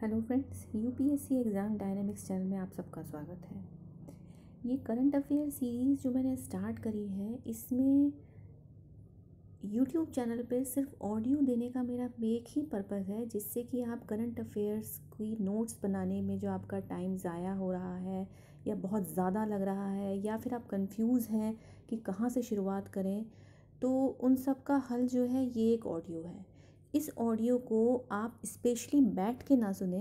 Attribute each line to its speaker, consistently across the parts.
Speaker 1: hello friends UPSC exam dynamics channel में आप सबका स्वागत है ये करंट अफेयर सीरीज़ जो मैंने स्टार्ट करी है इसमें यूट्यूब चैनल पे सिर्फ ऑडियो देने का मेरा एक ही पर्पज़ है जिससे कि आप करंट अफेयर्स की नोट्स बनाने में जो आपका टाइम ज़ाया हो रहा है या बहुत ज़्यादा लग रहा है या फिर आप कंफ्यूज हैं कि कहाँ से शुरुआत करें तो उन सब का हल जो है ये एक ऑडियो है इस ऑडियो को आप स्पेशली बैठ के ना सुने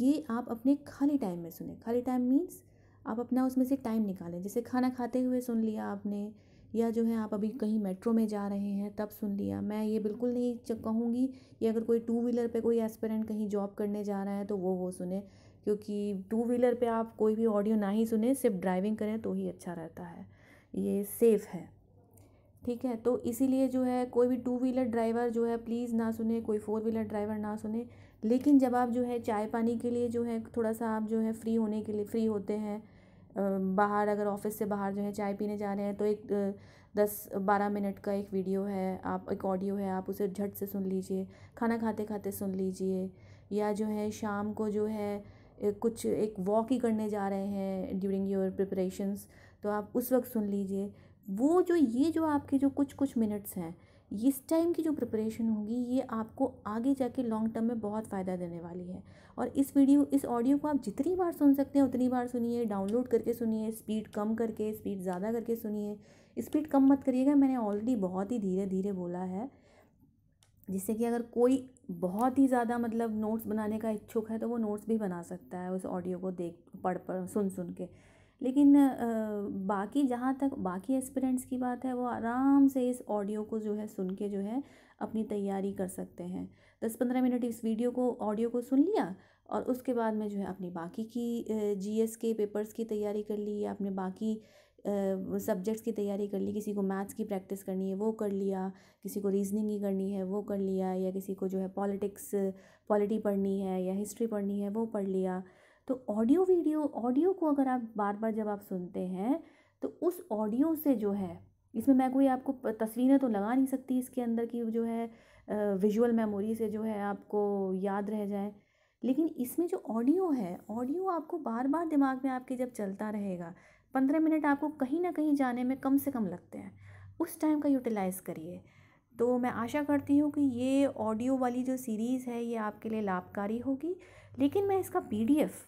Speaker 1: ये आप अपने खाली टाइम में सुने खाली टाइम मीन्स आप अपना उसमें से टाइम निकालें जैसे खाना खाते हुए सुन लिया आपने या जो है आप अभी कहीं मेट्रो में जा रहे हैं तब सुन लिया मैं ये बिल्कुल नहीं कहूँगी कि अगर कोई टू व्हीलर पे कोई एस्पेरेंट कहीं जॉब करने जा रहा है तो वो वो सुने क्योंकि टू व्हीलर पे आप कोई भी ऑडियो ना ही सुने सिर्फ ड्राइविंग करें तो ही अच्छा रहता है ये सेफ़ है ठीक है तो इसीलिए जो है कोई भी टू व्हीलर ड्राइवर जो है प्लीज़ ना सुने कोई फोर व्हीलर ड्राइवर ना सुने लेकिन जब आप जो है चाय पानी के लिए जो है थोड़ा सा आप जो है फ्री होने के लिए फ्री होते हैं बाहर अगर ऑफिस से बाहर जो है चाय पीने जा रहे हैं तो एक दस बारह मिनट का एक वीडियो है आप एक ऑडियो है आप उसे झट से सुन लीजिए खाना खाते खाते सुन लीजिए या जो है शाम को जो है कुछ एक वॉक ही करने जा रहे हैं ड्यूरिंग योर प्रिपरेशंस तो आप उस वक्त सुन लीजिए वो जो ये जो आपके जो कुछ कुछ मिनट्स हैं इस टाइम की जो प्रिपरेशन होगी ये आपको आगे जाके लॉन्ग टर्म में बहुत फ़ायदा देने वाली है और इस वीडियो इस ऑडियो को आप जितनी बार सुन सकते हैं उतनी बार सुनिए डाउनलोड करके सुनिए स्पीड कम करके स्पीड ज़्यादा करके सुनिए स्पीड कम मत करिएगा मैंने ऑलरेडी बहुत ही धीरे धीरे बोला है जिससे कि अगर कोई बहुत ही ज़्यादा मतलब नोट्स बनाने का इच्छुक है तो वो नोट्स भी बना सकता है उस ऑडियो को देख पढ़ पढ़ सुन सुन के लेकिन बाकी जहाँ तक बाकी एस्पिरेंट्स की बात है वो आराम से इस ऑडियो को जो है सुन के जो है अपनी तैयारी कर सकते हैं दस पंद्रह मिनट इस वीडियो को ऑडियो को सुन लिया और उसके बाद में जो है अपनी बाकी की एस के पेपर्स की तैयारी कर ली या अपने बाकी सब्जेक्ट्स की तैयारी कर ली किसी को मैथ्स की प्रैक्टिस करनी है वो कर लिया किसी को रीजनिंग की करनी है वो कर लिया या किसी को जो है पॉलिटिक्स पॉलिटी पढ़नी है या हिस्ट्री पढ़नी है वो पढ़ लिया तो ऑडियो वीडियो ऑडियो को अगर आप बार बार जब आप सुनते हैं तो उस ऑडियो से जो है इसमें मैं कोई आपको तस्वीरें तो लगा नहीं सकती इसके अंदर की जो है विजुअल मेमोरी से जो है आपको याद रह जाए लेकिन इसमें जो ऑडियो है ऑडियो आपको बार बार दिमाग में आपके जब चलता रहेगा पंद्रह मिनट आपको कहीं ना कहीं जाने में कम से कम लगते हैं उस टाइम का यूटिलाइज़ करिए तो मैं आशा करती हूँ कि ये ऑडियो वाली जो सीरीज़ है ये आपके लिए लाभकारी होगी लेकिन मैं इसका पीडीएफ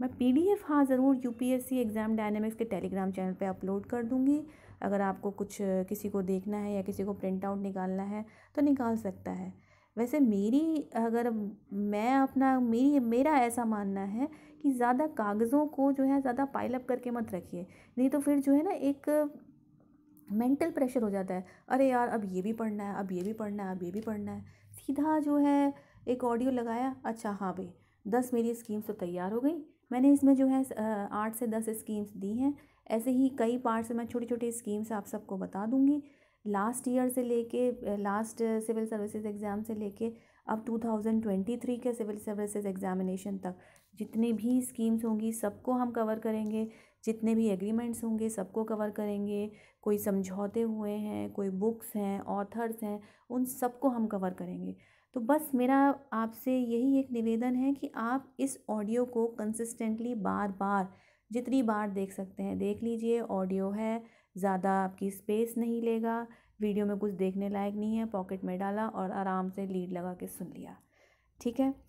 Speaker 1: मैं पीडीएफ हाँ ज़रूर यूपीएससी एग्ज़ाम डायनेमिक्स के टेलीग्राम चैनल पे अपलोड कर दूँगी अगर आपको कुछ किसी को देखना है या किसी को प्रिंट आउट निकालना है तो निकाल सकता है वैसे मेरी अगर मैं अपना मेरी मेरा ऐसा मानना है कि ज़्यादा कागज़ों को जो है ज़्यादा पाइलअप करके मत रखिए नहीं तो फिर जो है ना एक मेंटल प्रेशर हो जाता है अरे यार अब ये भी पढ़ना है अब ये भी पढ़ना है अब ये भी पढ़ना है सीधा जो है एक ऑडियो लगाया अच्छा हाँ भाई दस मेरी स्कीम्स तो तैयार हो गई मैंने इसमें जो है आठ से दस स्कीम्स दी हैं ऐसे ही कई पार्ट से मैं छोटी छोटी स्कीम्स आप सबको बता दूंगी लास्ट ईयर से लेके लास्ट सिविल सर्विसेज एग्ज़ाम से लेके अब 2023 के सिविल सर्विसेज एग्ज़ामिनेशन तक जितनी भी स्कीम्स होंगी सबको हम कवर करेंगे जितने भी एग्रीमेंट्स होंगे सबको कवर करेंगे कोई समझौते हुए हैं कोई बुक्स हैं ऑथर्स हैं उन सबको हम कवर करेंगे तो बस मेरा आपसे यही एक निवेदन है कि आप इस ऑडियो को कंसिस्टेंटली बार बार जितनी बार देख सकते हैं देख लीजिए ऑडियो है ज़्यादा आपकी स्पेस नहीं लेगा वीडियो में कुछ देखने लायक नहीं है पॉकेट में डाला और आराम से लीड लगा के सुन लिया ठीक है